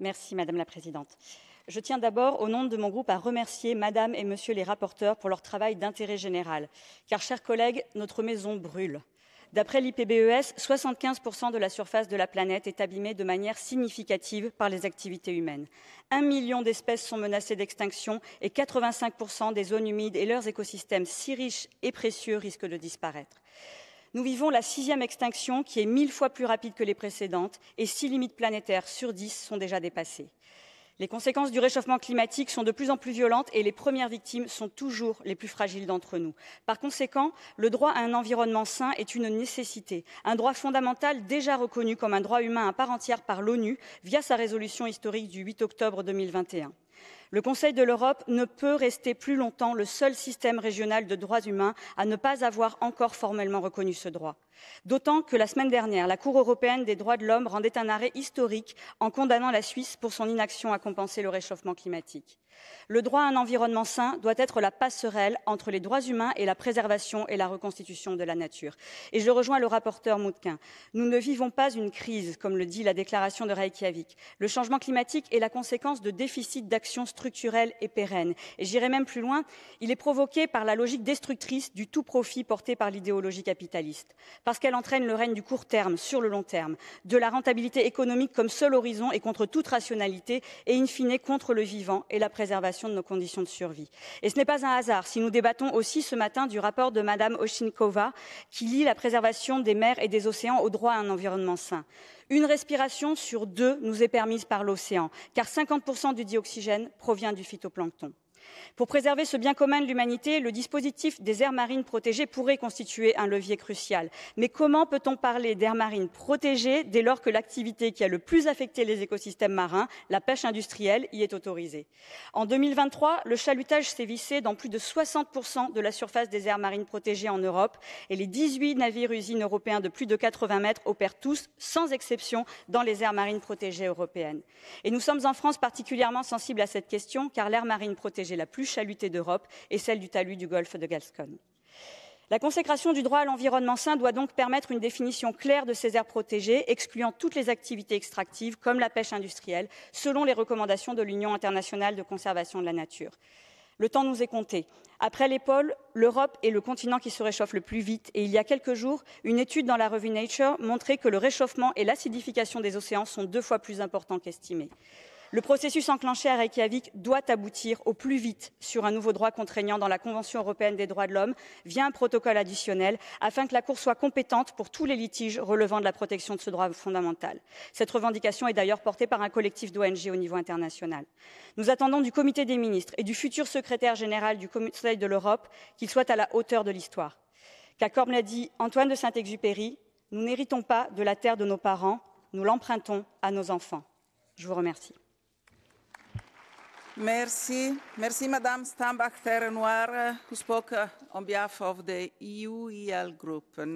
Merci Madame la Présidente. Je tiens d'abord, au nom de mon groupe, à remercier Madame et Monsieur les rapporteurs pour leur travail d'intérêt général, car, chers collègues, notre maison brûle. D'après l'IPBES, 75% de la surface de la planète est abîmée de manière significative par les activités humaines. Un million d'espèces sont menacées d'extinction et 85% des zones humides et leurs écosystèmes si riches et précieux risquent de disparaître. Nous vivons la sixième extinction qui est mille fois plus rapide que les précédentes et six limites planétaires sur dix sont déjà dépassées. Les conséquences du réchauffement climatique sont de plus en plus violentes et les premières victimes sont toujours les plus fragiles d'entre nous. Par conséquent, le droit à un environnement sain est une nécessité, un droit fondamental déjà reconnu comme un droit humain à part entière par l'ONU via sa résolution historique du 8 octobre 2021. Le Conseil de l'Europe ne peut rester plus longtemps le seul système régional de droits humains à ne pas avoir encore formellement reconnu ce droit. D'autant que la semaine dernière, la Cour européenne des droits de l'homme rendait un arrêt historique en condamnant la Suisse pour son inaction à compenser le réchauffement climatique. Le droit à un environnement sain doit être la passerelle entre les droits humains et la préservation et la reconstitution de la nature. Et je rejoins le rapporteur Moutkin. Nous ne vivons pas une crise, comme le dit la déclaration de Reykjavik. Le changement climatique est la conséquence de déficits d'actions structurelles et pérennes. Et j'irai même plus loin, il est provoqué par la logique destructrice du tout profit porté par l'idéologie capitaliste. Parce qu'elle entraîne le règne du court terme sur le long terme, de la rentabilité économique comme seul horizon et contre toute rationalité, et in fine contre le vivant et la préservation préservation de nos conditions de survie. Et ce n'est pas un hasard si nous débattons aussi ce matin du rapport de Madame Oshinkova qui lie la préservation des mers et des océans au droit à un environnement sain. Une respiration sur deux nous est permise par l'océan, car 50% du dioxygène provient du phytoplancton. Pour préserver ce bien commun de l'humanité, le dispositif des aires marines protégées pourrait constituer un levier crucial. Mais comment peut-on parler d'aires marines protégées dès lors que l'activité qui a le plus affecté les écosystèmes marins, la pêche industrielle, y est autorisée En 2023, le chalutage sévissait dans plus de 60% de la surface des aires marines protégées en Europe et les 18 navires-usines européens de plus de 80 mètres opèrent tous, sans exception, dans les aires marines protégées européennes. Et nous sommes en France particulièrement sensibles à cette question car l'air marine protégée la plus chalutée d'Europe et celle du talus du golfe de Gascogne. La consécration du droit à l'environnement sain doit donc permettre une définition claire de ces aires protégées, excluant toutes les activités extractives comme la pêche industrielle, selon les recommandations de l'Union internationale de conservation de la nature. Le temps nous est compté. Après les pôles, l'Europe est le continent qui se réchauffe le plus vite et il y a quelques jours, une étude dans la revue Nature montrait que le réchauffement et l'acidification des océans sont deux fois plus importants qu'estimés. Le processus enclenché à Reykjavik doit aboutir au plus vite sur un nouveau droit contraignant dans la Convention européenne des droits de l'homme via un protocole additionnel afin que la Cour soit compétente pour tous les litiges relevant de la protection de ce droit fondamental. Cette revendication est d'ailleurs portée par un collectif d'ONG au niveau international. Nous attendons du comité des ministres et du futur secrétaire général du Conseil de l'Europe qu'il soit à la hauteur de l'histoire. Car comme l'a dit Antoine de Saint-Exupéry, nous n'héritons pas de la terre de nos parents, nous l'empruntons à nos enfants. Je vous remercie. Merci. Merci, Madame Stambach-Terrenoir, who spoke uh, on behalf of the EU-EL group.